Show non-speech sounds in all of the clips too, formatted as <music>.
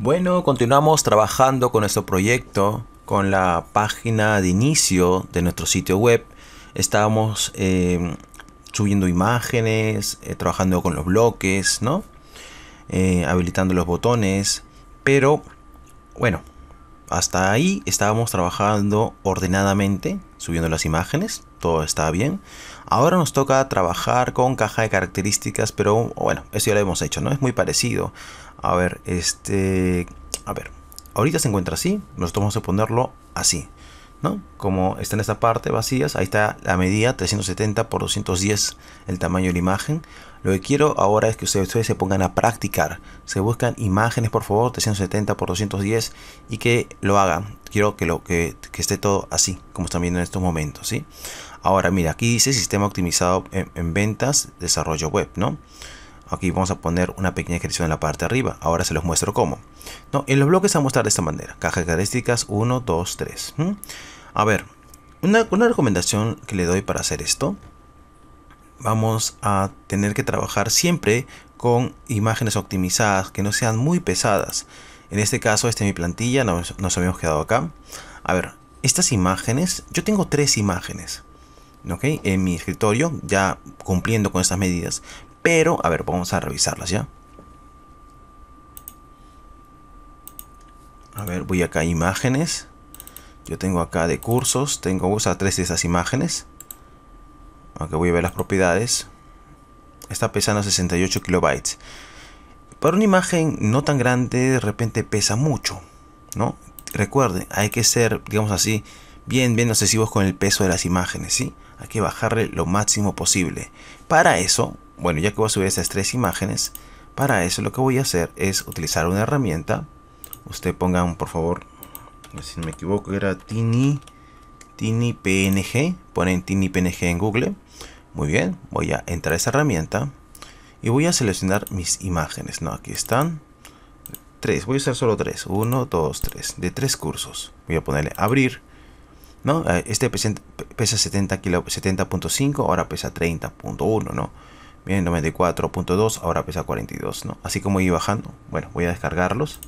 Bueno, continuamos trabajando con nuestro proyecto, con la página de inicio de nuestro sitio web. Estábamos eh, subiendo imágenes, eh, trabajando con los bloques, ¿no? Eh, habilitando los botones, pero bueno, hasta ahí estábamos trabajando ordenadamente, subiendo las imágenes, todo estaba bien. Ahora nos toca trabajar con caja de características, pero bueno, eso ya lo hemos hecho, ¿no? Es muy parecido a ver, este, a ver, ahorita se encuentra así, nosotros vamos a ponerlo así, ¿no? Como está en esta parte vacías, ahí está la medida 370 por 210 el tamaño de la imagen. Lo que quiero ahora es que ustedes, se pongan a practicar. Se buscan imágenes, por favor, 370 por 210 y que lo hagan. Quiero que, lo, que, esté todo así, como están viendo en estos momentos, ¿sí? Ahora, mira, aquí dice sistema optimizado en, en ventas, desarrollo web, ¿no? Aquí vamos a poner una pequeña descripción en la parte de arriba. Ahora se los muestro cómo. ¿no? En los bloques se a mostrar de esta manera. Caja características 1, 2, 3. A ver, una, recomendación que le doy para hacer esto. Vamos a tener que trabajar siempre con imágenes optimizadas que no sean muy pesadas. En este caso, esta es mi plantilla, nos, nos habíamos quedado acá. A ver, estas imágenes, yo tengo tres imágenes. ¿ok? En mi escritorio, ya cumpliendo con estas medidas, pero, a ver, vamos a revisarlas ya. A ver, voy acá a imágenes. Yo tengo acá de cursos. Tengo usa tres de esas imágenes. Aunque voy a ver las propiedades. Está pesando 68 kilobytes. Para una imagen no tan grande, de repente pesa mucho. ¿No? Recuerden, hay que ser, digamos así, bien, bien obsesivos con el peso de las imágenes, ¿sí? Hay que bajarle lo máximo posible. Para eso, bueno, ya que voy a subir estas tres imágenes, para eso lo que voy a hacer es utilizar una herramienta. Usted ponga por favor, si no me equivoco, era Tiny, Tiny PNG. Ponen Tiny PNG en Google. Muy bien, voy a entrar a esa herramienta y voy a seleccionar mis imágenes. No, aquí están. Tres, voy a usar solo tres. Uno, dos, tres. De tres cursos. Voy a ponerle abrir. ¿no? Eh, este pesa 70 70.5, ahora pesa 30.1, ¿no? Miren, 94.2, ahora pesa 42, ¿no? Así como iba bajando. Bueno, voy a descargarlos.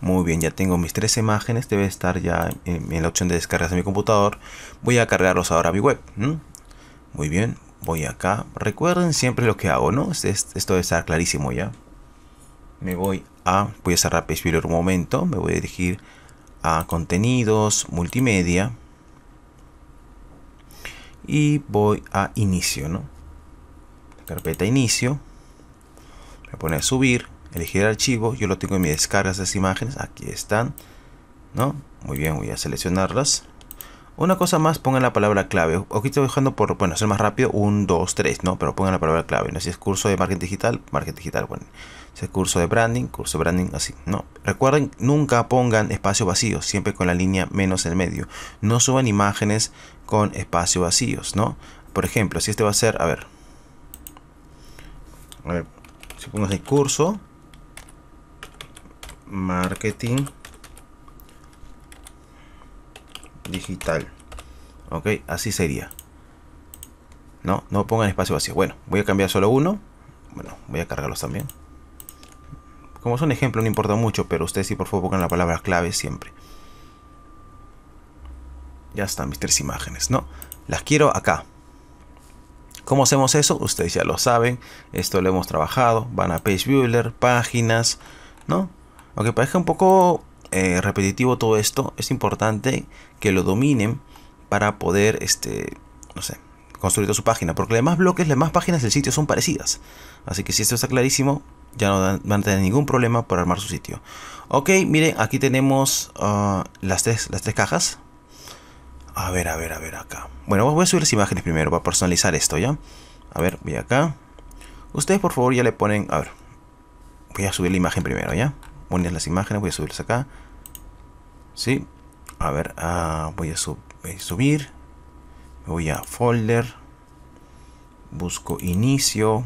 Muy bien, ya tengo mis tres imágenes. Debe estar ya en, la opción de descargas de mi computador. Voy a cargarlos ahora a mi web. Muy bien, voy acá. Recuerden siempre lo que hago, ¿no? Esto debe estar clarísimo ya. Me voy a... Voy a cerrar Page un momento. Me voy a dirigir a contenidos, multimedia y voy a inicio, ¿no? carpeta inicio, voy a subir, elegir archivo, yo lo tengo en mi descarga esas imágenes, aquí están, ¿no? Muy bien, voy a seleccionarlas, una cosa más, pongan la palabra clave. Aquí estoy dejando por, bueno, hacer más rápido, un, dos, tres, ¿no? Pero pongan la palabra clave, ¿no? Si es curso de marketing digital, marketing digital, bueno. Si es curso de branding, curso de branding, así, ¿no? Recuerden, nunca pongan espacio vacío, siempre con la línea menos en medio. No suban imágenes con espacio vacíos, ¿no? Por ejemplo, si este va a ser, a ver. A ver, si pongo el curso, marketing digital. Ok, así sería. No, no pongan espacio vacío. Bueno, voy a cambiar solo uno. Bueno, voy a cargarlos también. Como son ejemplo no importa mucho, pero ustedes sí por favor pongan la palabra clave siempre. Ya están mis tres imágenes, ¿no? Las quiero acá. ¿Cómo hacemos eso? Ustedes ya lo saben. Esto lo hemos trabajado. Van a Page Builder, páginas, ¿no? Aunque parezca un poco eh, repetitivo todo esto, es importante que lo dominen para poder, este, no sé, construir toda su página. Porque los demás bloques, las demás páginas del sitio son parecidas. Así que si esto está clarísimo, ya no van a tener ningún problema para armar su sitio. Ok, miren, aquí tenemos uh, las, tres, las tres cajas. A ver, a ver, a ver acá. Bueno, voy a subir las imágenes primero para personalizar esto, ¿ya? A ver, voy acá. Ustedes, por favor, ya le ponen... A ver. Voy a subir la imagen primero, ¿ya? Ponen las imágenes, voy a subirlas acá. ¿sí? A ver, ah, voy, a eh, subir. voy a folder. Busco inicio.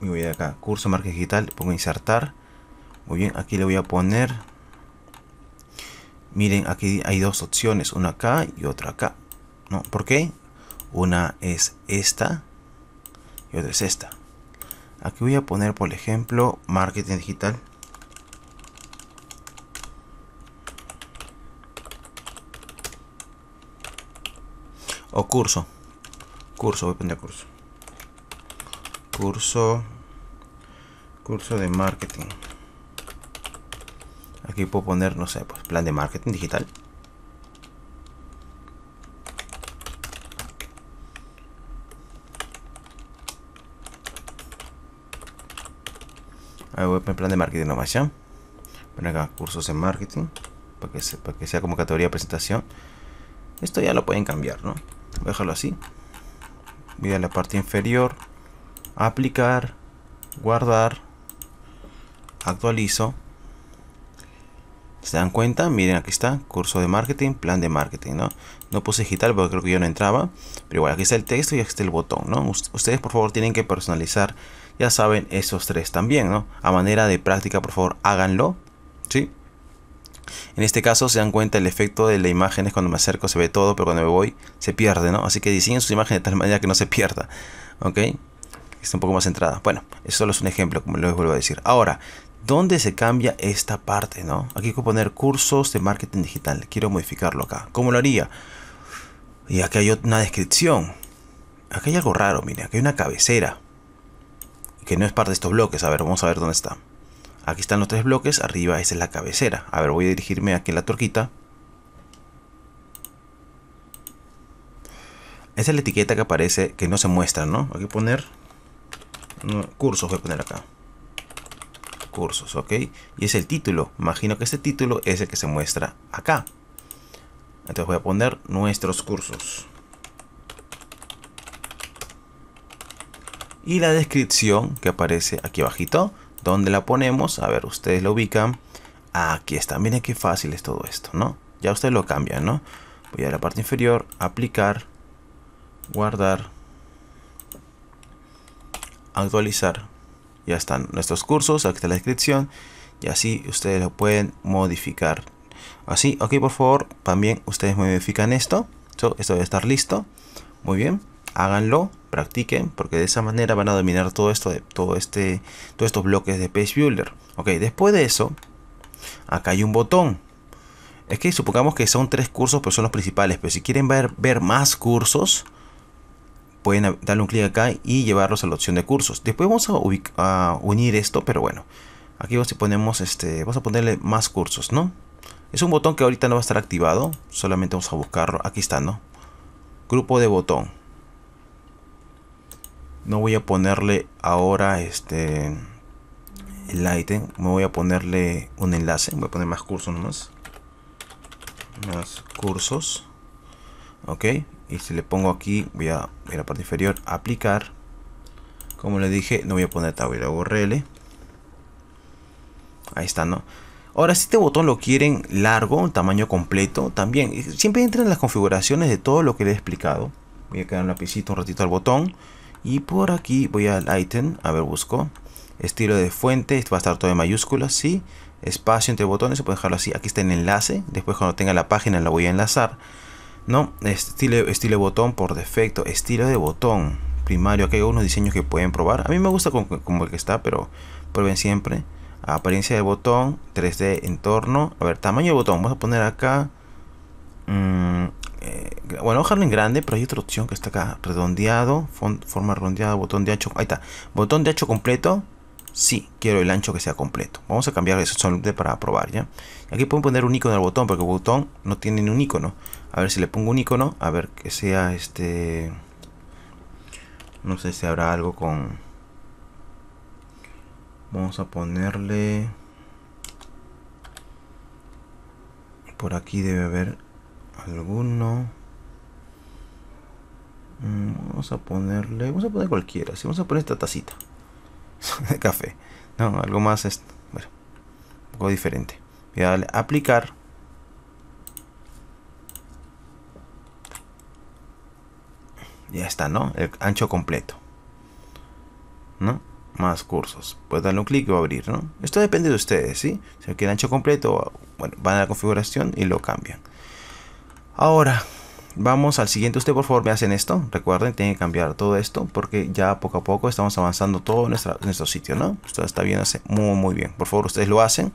Y voy acá, curso marketing digital. Pongo insertar. Muy bien, aquí le voy a poner. Miren, aquí hay dos opciones. Una acá y otra acá. ¿No? ¿Por qué? Una es esta y otra es esta. Aquí voy a poner, por ejemplo, marketing digital. O curso. Curso, voy a poner curso. Curso. Curso de marketing. Aquí puedo poner, no sé, pues plan de marketing digital. Ahí voy a poner plan de marketing nomás ya. poner acá, cursos de marketing. Para que, sea, para que sea como categoría presentación. Esto ya lo pueden cambiar, ¿no? déjalo así mira a la parte inferior aplicar guardar actualizo se dan cuenta, miren aquí está, curso de marketing, plan de marketing, ¿no? No puse digital porque creo que yo no entraba, pero igual aquí está el texto y aquí está el botón, ¿no? Ustedes por favor tienen que personalizar, ya saben, esos tres también, ¿no? A manera de práctica, por favor, háganlo, ¿sí? En este caso se dan cuenta el efecto de la imagen es cuando me acerco se ve todo, pero cuando me voy se pierde, ¿no? Así que diseñen sus imágenes de tal manera que no se pierda, ¿ok? Está un poco más centrada. Bueno, eso solo es un ejemplo, como les vuelvo a decir. Ahora, ¿dónde se cambia esta parte, no? Aquí hay poner cursos de marketing digital. Quiero modificarlo acá. ¿Cómo lo haría? Y aquí hay una descripción. aquí hay algo raro, mire aquí hay una cabecera. Que no es parte de estos bloques. A ver, vamos a ver dónde está. Aquí están los tres bloques, arriba esa es la cabecera. A ver, voy a dirigirme aquí a la torquita. Esa es la etiqueta que aparece, que no se muestra, ¿no? Hay que poner cursos, voy a poner acá. Cursos, ¿ok? Y es el título. Imagino que este título es el que se muestra acá. Entonces voy a poner nuestros cursos. Y la descripción que aparece aquí abajito ¿Dónde la ponemos? A ver, ustedes la ubican. Ah, aquí está. Miren qué fácil es todo esto, ¿no? Ya ustedes lo cambian, ¿no? Voy a la parte inferior, aplicar, guardar, actualizar. Ya están nuestros cursos, aquí está la descripción. Y así ustedes lo pueden modificar. Así, ok, por favor, también ustedes modifican esto. esto debe estar listo. Muy bien háganlo, practiquen, porque de esa manera van a dominar todo esto, de, todo este, todos estos bloques de Page Builder. Ok, después de eso, acá hay un botón. Es que supongamos que son tres cursos, pero son los principales. Pero si quieren ver, ver más cursos, pueden darle un clic acá y llevarlos a la opción de cursos. Después vamos a, unir esto, pero bueno. Aquí vamos a, ponemos este, vamos a ponerle más cursos, ¿no? Es un botón que ahorita no va a estar activado. Solamente vamos a buscarlo. Aquí está, ¿no? Grupo de botón no voy a ponerle ahora este el item me voy a ponerle un enlace voy a poner más cursos nomás más cursos ok y si le pongo aquí voy a ir la parte inferior aplicar como le dije no voy a poner tabla url ahí está no Ahora, si este botón lo quieren largo, un tamaño completo, también. Siempre entran las configuraciones de todo lo que le he explicado. Voy a quedar un lapicito un ratito al botón. Y por aquí voy al ítem a ver, busco. Estilo de fuente, esto va a estar todo en mayúsculas, sí. Espacio entre botones, se puede dejarlo así. Aquí está el enlace, después cuando tenga la página la voy a enlazar. No, estilo, estilo de botón por defecto, estilo de botón primario. Aquí hay unos diseños que pueden probar. A mí me gusta como, el que está, pero prueben siempre. Apariencia de botón, 3D, entorno. A ver, tamaño de botón, vamos a poner acá. Mm, eh, bueno, dejarlo en grande, pero hay otra opción que está acá, redondeado, forma redondeada, botón de ancho, ahí está, botón de ancho completo, sí, quiero el ancho que sea completo. Vamos a cambiar eso solamente para probar, ¿ya? Aquí pueden poner un icono al botón, porque el botón no tiene ni un icono. A ver si le pongo un icono, a ver que sea este... No sé si habrá algo con... Vamos a ponerle... Por aquí debe haber alguno. Mm, vamos a ponerle, vamos a poner cualquiera, si vamos a poner esta tacita <laughs> de café, no, algo más, es, bueno, un poco diferente. Voy a darle aplicar. Ya está, ¿no? El ancho completo. ¿No? Más cursos. Puedes darle un clic y abrir, ¿no? Esto depende de ustedes, ¿sí? Si quieren ancho completo, bueno, van a la configuración y lo cambian. Ahora, vamos al siguiente. Usted por favor me hacen esto. Recuerden, tienen que cambiar todo esto porque ya poco a poco estamos avanzando todo en nuestro sitio, ¿no? Esto está bien, hace muy muy bien. Por favor, ustedes lo hacen.